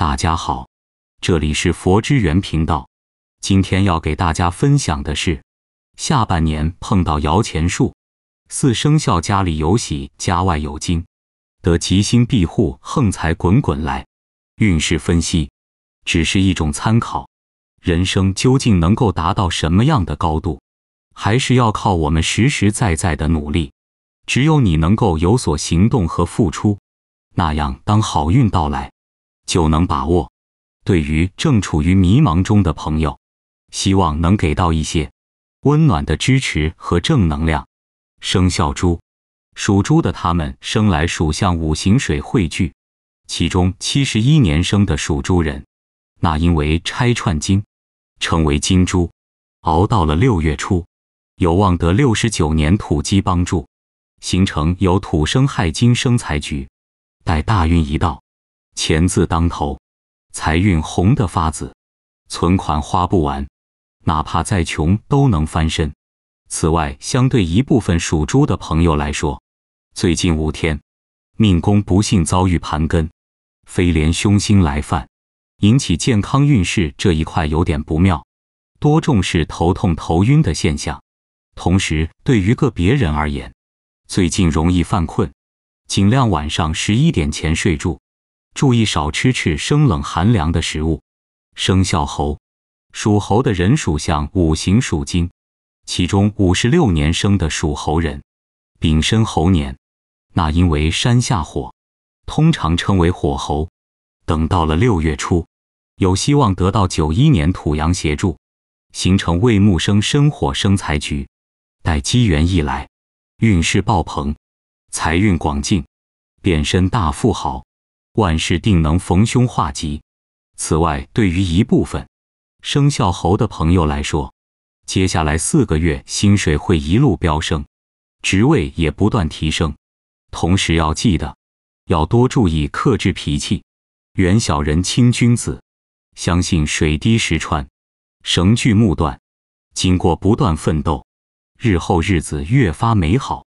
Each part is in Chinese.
大家好，这里是佛之源频道。今天要给大家分享的是，下半年碰到摇钱树，四生肖家里有喜，家外有金，得吉星庇护，横财滚滚来。运势分析只是一种参考，人生究竟能够达到什么样的高度，还是要靠我们实实在在的努力。只有你能够有所行动和付出，那样当好运到来。就能把握。对于正处于迷茫中的朋友，希望能给到一些温暖的支持和正能量。生肖猪，属猪的他们生来属相五行水汇聚，其中七十一年生的属猪人，那因为拆串金，称为金猪，熬到了六月初，有望得六十九年土鸡帮助，形成有土生亥金生财局，待大运一到。钱字当头，财运红的发紫，存款花不完，哪怕再穷都能翻身。此外，相对一部分属猪的朋友来说，最近五天命宫不幸遭遇盘根，飞廉凶星来犯，引起健康运势这一块有点不妙，多重视头痛头晕的现象。同时，对于个别人而言，最近容易犯困，尽量晚上十一点前睡住。注意少吃吃生冷寒凉的食物。生肖猴，属猴的人属相五行属金，其中五十六年生的属猴人，丙申猴年，那因为山下火，通常称为火猴。等到了六月初，有希望得到九一年土阳协助，形成未木生申火生财局，待机缘一来，运势爆棚，财运广进，变身大富豪。万事定能逢凶化吉。此外，对于一部分生肖猴的朋友来说，接下来四个月薪水会一路飙升，职位也不断提升。同时要记得，要多注意克制脾气，远小人，亲君子。相信水滴石穿，绳锯木断。经过不断奋斗，日后日子越发美好。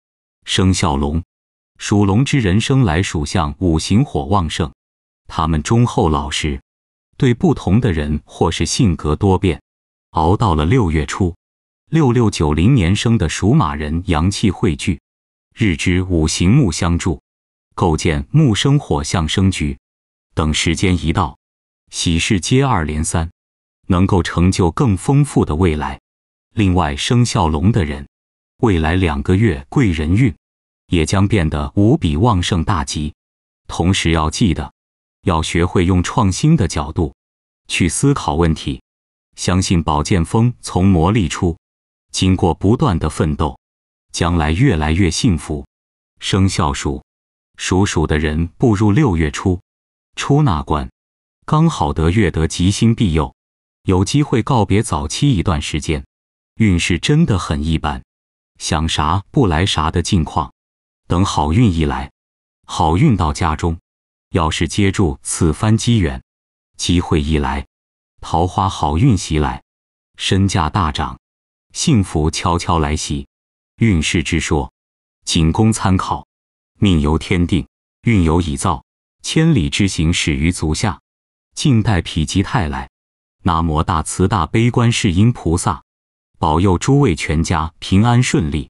生肖龙。属龙之人生来属相五行火旺盛，他们忠厚老实，对不同的人或是性格多变。熬到了六月初，六六九零年生的属马人阳气汇聚，日支五行木相助，构建木生火相生局。等时间一到，喜事接二连三，能够成就更丰富的未来。另外，生肖龙的人，未来两个月贵人运。也将变得无比旺盛大吉。同时要记得，要学会用创新的角度去思考问题。相信宝剑锋从磨砺出，经过不断的奋斗，将来越来越幸福。生肖鼠，属鼠的人步入六月初，出纳官，刚好得月得吉星庇佑，有机会告别早期一段时间，运势真的很一般，想啥不来啥的境况。等好运一来，好运到家中；要是接住此番机缘，机会一来，桃花好运袭来，身价大涨，幸福悄悄来袭。运势之说，仅供参考。命由天定，运由己造。千里之行，始于足下。静待否极泰来。南无大慈大悲观世音菩萨，保佑诸位全家平安顺利。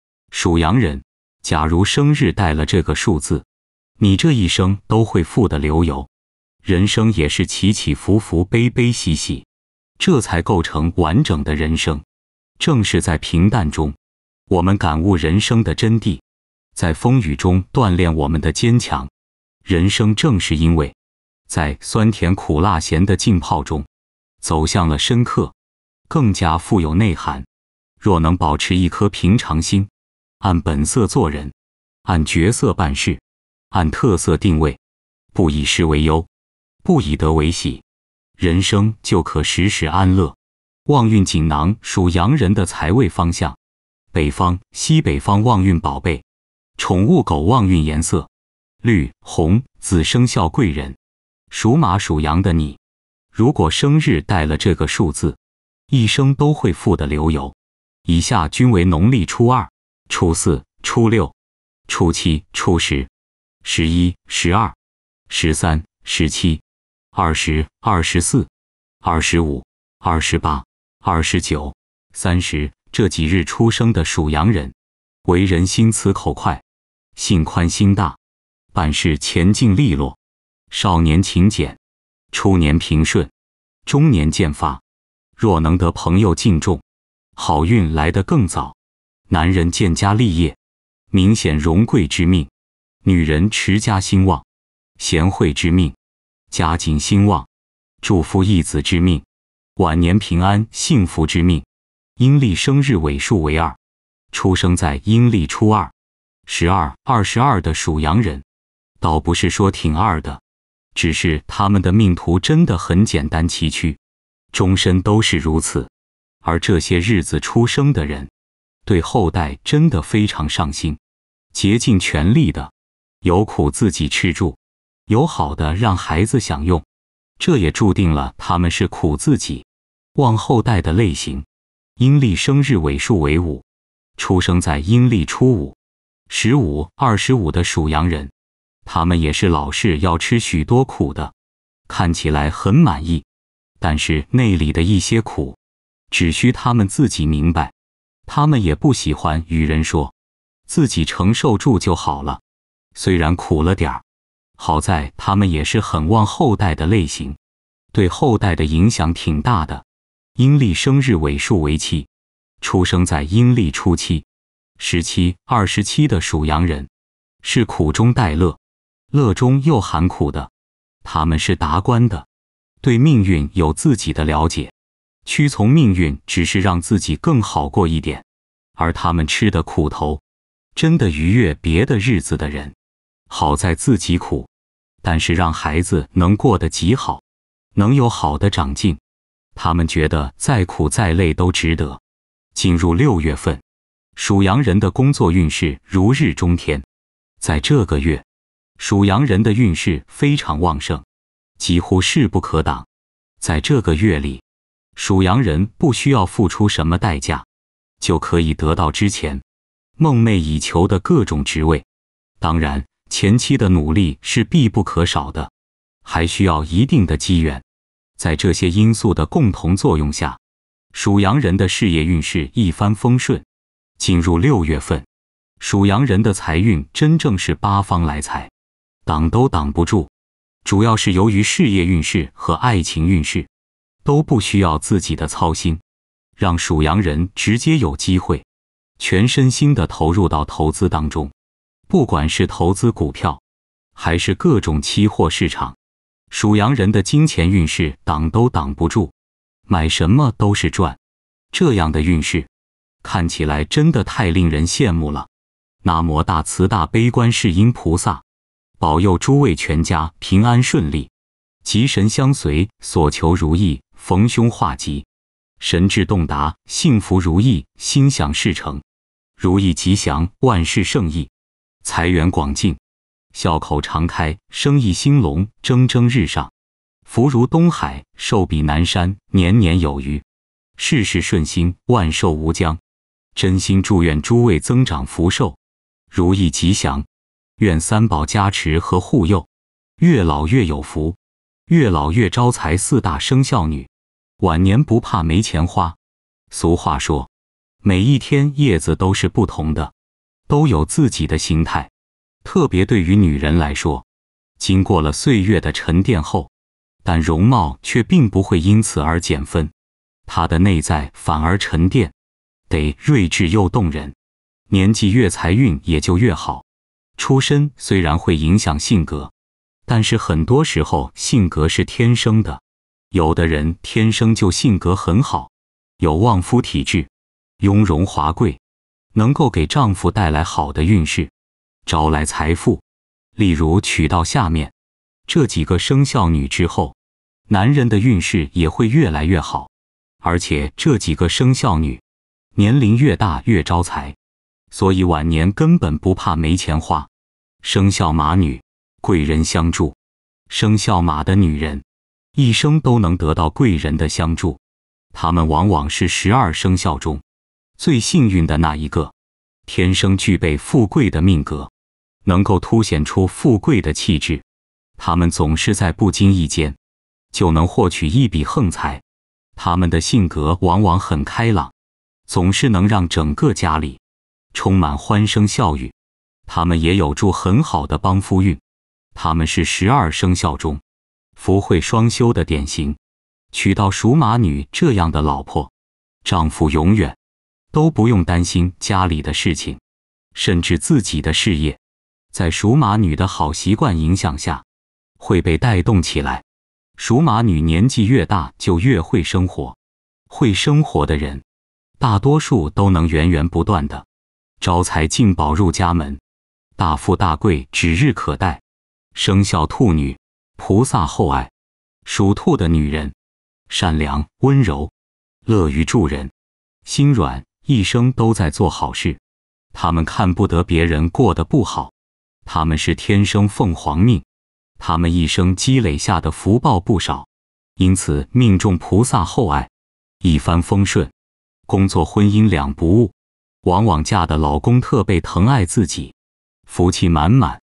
属羊人，假如生日带了这个数字，你这一生都会富得流油，人生也是起起伏伏、悲悲喜喜，这才构成完整的人生。正是在平淡中，我们感悟人生的真谛；在风雨中锻炼我们的坚强。人生正是因为，在酸甜苦辣咸的浸泡中，走向了深刻，更加富有内涵。若能保持一颗平常心，按本色做人，按角色办事，按特色定位，不以势为忧，不以德为喜，人生就可时时安乐。旺运锦囊属羊人的财位方向：北方、西北方。旺运宝贝，宠物狗旺运颜色：绿、红、紫。生肖贵人，属马属羊的你，如果生日带了这个数字，一生都会富的流油。以下均为农历初二。初四、初六、初七、初十、十一、十二、十三、十七、二十二、十四、二十五、二十八、二十九、三十这几日出生的属羊人，为人心慈口快，性宽心大，办事前进利落。少年勤俭，初年平顺，中年渐发，若能得朋友敬重，好运来得更早。男人建家立业，明显荣贵之命；女人持家兴旺，贤惠之命，家境兴旺，祝福一子之命，晚年平安幸福之命。阴历生日尾数为二，出生在阴历初二、十二、二十二的属羊人，倒不是说挺二的，只是他们的命途真的很简单崎岖，终身都是如此。而这些日子出生的人。对后代真的非常上心，竭尽全力的，有苦自己吃住，有好的让孩子享用。这也注定了他们是苦自己、望后代的类型。阴历生日尾数为五，出生在阴历初五、十五、二十五的属羊人，他们也是老是要吃许多苦的。看起来很满意，但是内里的一些苦，只需他们自己明白。他们也不喜欢与人说，自己承受住就好了。虽然苦了点儿，好在他们也是很旺后代的类型，对后代的影响挺大的。阴历生日尾数为七，出生在阴历初期、十七、二十七的属羊人，是苦中带乐，乐中又含苦的。他们是达官的，对命运有自己的了解。屈从命运，只是让自己更好过一点；而他们吃的苦头，真的愉悦别的日子的人。好在自己苦，但是让孩子能过得极好，能有好的长进，他们觉得再苦再累都值得。进入六月份，属羊人的工作运势如日中天。在这个月，属羊人的运势非常旺盛，几乎势不可挡。在这个月里。属羊人不需要付出什么代价，就可以得到之前梦寐以求的各种职位。当然，前期的努力是必不可少的，还需要一定的机缘。在这些因素的共同作用下，属羊人的事业运势一帆风顺。进入六月份，属羊人的财运真正是八方来财，挡都挡不住。主要是由于事业运势和爱情运势。都不需要自己的操心，让属羊人直接有机会，全身心的投入到投资当中。不管是投资股票，还是各种期货市场，属羊人的金钱运势挡都挡不住，买什么都是赚。这样的运势，看起来真的太令人羡慕了。那么大慈大悲观世音菩萨，保佑诸位全家平安顺利，吉神相随，所求如意。逢凶化吉，神智洞达，幸福如意，心想事成，如意吉祥，万事胜意，财源广进，笑口常开，生意兴隆，蒸蒸日上，福如东海，寿比南山，年年有余，事事顺心，万寿无疆。真心祝愿诸位增长福寿，如意吉祥，愿三宝加持和护佑，越老越有福，越老越招财。四大生肖女。晚年不怕没钱花。俗话说，每一天叶子都是不同的，都有自己的心态。特别对于女人来说，经过了岁月的沉淀后，但容貌却并不会因此而减分，她的内在反而沉淀得睿智又动人。年纪越财运也就越好。出身虽然会影响性格，但是很多时候性格是天生的。有的人天生就性格很好，有旺夫体质，雍容华贵，能够给丈夫带来好的运势，招来财富。例如娶到下面这几个生肖女之后，男人的运势也会越来越好。而且这几个生肖女年龄越大越招财，所以晚年根本不怕没钱花。生肖马女，贵人相助。生肖马的女人。一生都能得到贵人的相助，他们往往是十二生肖中最幸运的那一个，天生具备富贵的命格，能够凸显出富贵的气质。他们总是在不经意间就能获取一笔横财，他们的性格往往很开朗，总是能让整个家里充满欢声笑语。他们也有助很好的帮夫运，他们是十二生肖中。福慧双修的典型，娶到属马女这样的老婆，丈夫永远都不用担心家里的事情，甚至自己的事业，在属马女的好习惯影响下，会被带动起来。属马女年纪越大，就越会生活。会生活的人，大多数都能源源不断的招财进宝入家门，大富大贵指日可待。生肖兔女。菩萨厚爱，属兔的女人善良温柔，乐于助人，心软，一生都在做好事。他们看不得别人过得不好，他们是天生凤凰命，他们一生积累下的福报不少，因此命中菩萨厚爱，一帆风顺，工作婚姻两不误。往往嫁的老公特被疼爱自己，福气满满，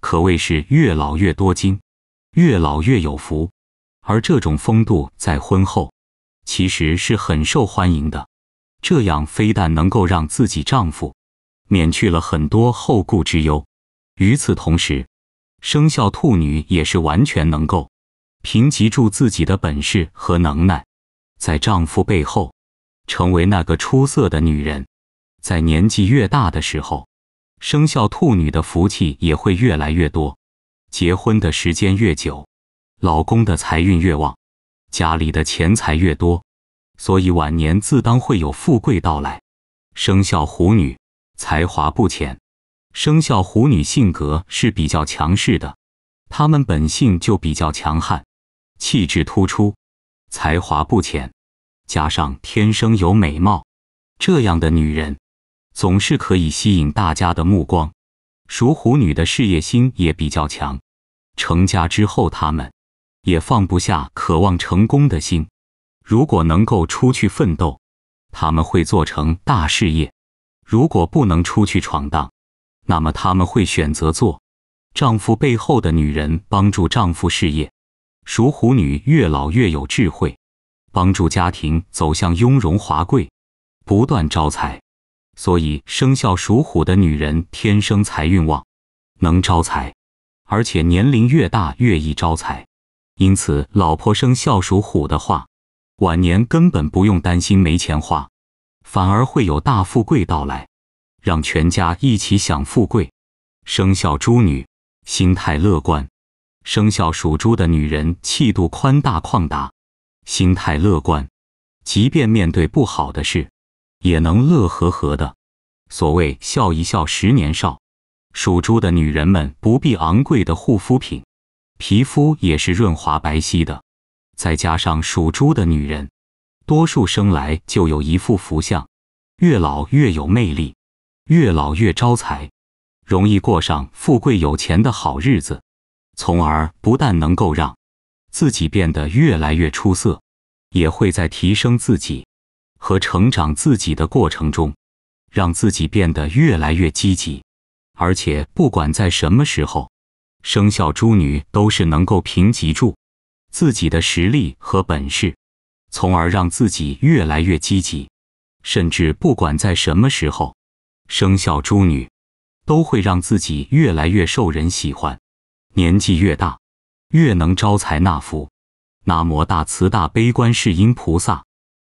可谓是越老越多金。越老越有福，而这种风度在婚后其实是很受欢迎的。这样非但能够让自己丈夫免去了很多后顾之忧，与此同时，生肖兔女也是完全能够凭藉住自己的本事和能耐，在丈夫背后成为那个出色的女人。在年纪越大的时候，生肖兔女的福气也会越来越多。结婚的时间越久，老公的财运越旺，家里的钱财越多，所以晚年自当会有富贵到来。生肖虎女才华不浅，生肖虎女性格是比较强势的，她们本性就比较强悍，气质突出，才华不浅，加上天生有美貌，这样的女人总是可以吸引大家的目光。属虎女的事业心也比较强，成家之后，她们也放不下渴望成功的心。如果能够出去奋斗，他们会做成大事业；如果不能出去闯荡，那么他们会选择做丈夫背后的女人，帮助丈夫事业。属虎女越老越有智慧，帮助家庭走向雍容华贵，不断招财。所以，生肖属虎的女人天生财运旺，能招财，而且年龄越大越易招财。因此，老婆生肖属虎的话，晚年根本不用担心没钱花，反而会有大富贵到来，让全家一起享富贵。生肖猪女，心态乐观。生肖属猪的女人气度宽大旷达，心态乐观，即便面对不好的事。也能乐呵呵的。所谓“笑一笑，十年少”，属猪的女人们不必昂贵的护肤品，皮肤也是润滑白皙的。再加上属猪的女人，多数生来就有一副福相，越老越有魅力，越老越招财，容易过上富贵有钱的好日子，从而不但能够让自己变得越来越出色，也会在提升自己。和成长自己的过程中，让自己变得越来越积极，而且不管在什么时候，生肖猪女都是能够凭藉住自己的实力和本事，从而让自己越来越积极。甚至不管在什么时候，生肖猪女都会让自己越来越受人喜欢，年纪越大，越能招财纳福。南无大慈大悲观世音菩萨。